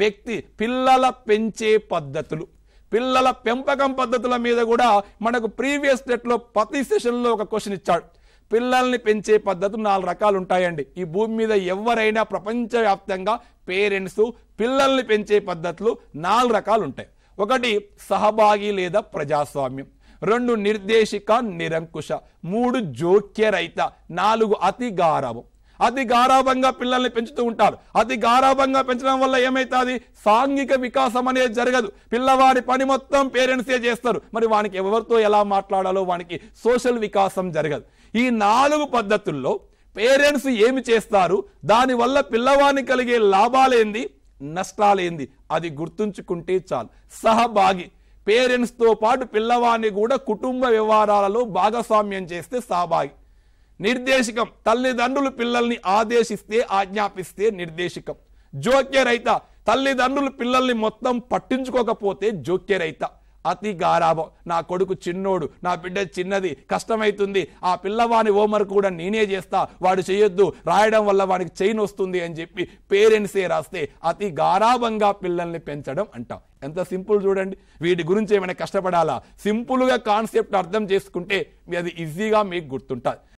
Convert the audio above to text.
వ్యక్తి పిల్లల పెంచే పద్ధతులు పిల్లల పెంపకం పద్ధతుల మీద కూడా మనకు ప్రీవియస్ డెట్లో ప్రతి సెషన్లో ఒక క్వశ్చన్ ఇచ్చాడు పిల్లల్ని పెంచే పద్ధతులు నాలుగు రకాలు ఉంటాయండి ఈ భూమి మీద ఎవరైనా ప్రపంచవ్యాప్తంగా పేరెంట్స్ పిల్లల్ని పెంచే పద్ధతులు నాలుగు రకాలు ఉంటాయి ఒకటి సహభాగి లేదా ప్రజాస్వామ్యం రెండు నిర్దేశిక నిరంకుశ మూడు జోక్యరహిత నాలుగు అతి గారవం అతి గారాభంగా పిల్లల్ని పెంచుతూ ఉంటారు అతి గారాభంగా పెంచడం వల్ల ఏమైతుంది సాంఘిక వికాసం అనేది జరగదు పిల్లవాడి పని మొత్తం పేరెంట్సే చేస్తారు మరి వానికి ఎవరితో ఎలా మాట్లాడాలో వానికి సోషల్ వికాసం జరగదు ఈ నాలుగు పద్ధతుల్లో పేరెంట్స్ ఏమి చేస్తారు దానివల్ల పిల్లవాడిని కలిగే లాభాలేంది నష్టాలేంది అది గుర్తుంచుకుంటే చాలు సహభాగి పేరెంట్స్తో పాటు పిల్లవాడిని కూడా కుటుంబ వ్యవహారాలలో భాగస్వామ్యం చేస్తే సహభాగి నిర్దేశకం తల్లిదండ్రులు పిల్లల్ని ఆదేశిస్తే ఆజ్ఞాపిస్తే నిర్దేశకం జోక్యరైత తల్లిదండ్రులు పిల్లల్ని మొత్తం పట్టించుకోకపోతే జోక్యరైత అతి గారాభం నా కొడుకు చిన్నోడు నా బిడ్డ చిన్నది కష్టమవుతుంది ఆ పిల్లవాని ఓమర్ కూడా నేనే చేస్తా వాడు చేయొద్దు రాయడం వల్ల వానికి చైన్ వస్తుంది అని చెప్పి పేరెంట్సే రాస్తే అతి గారాభంగా పిల్లల్ని పెంచడం అంటాం ఎంత సింపుల్ చూడండి వీటి గురించి ఏమైనా కష్టపడాలా సింపుల్గా కాన్సెప్ట్ అర్థం చేసుకుంటే అది ఈజీగా మీకు గుర్తుంటుంది